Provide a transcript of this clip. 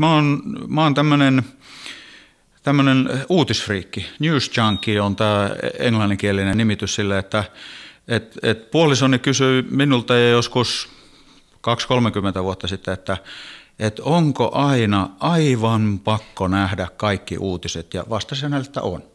Mä oon, mä oon tämmönen, tämmönen uutisfriikki. News junkie on tämä englanninkielinen nimitys sille, että et, et puolisoni kysyi minulta ja joskus 2-30 vuotta sitten, että et onko aina aivan pakko nähdä kaikki uutiset ja vastasin hänelle, että on.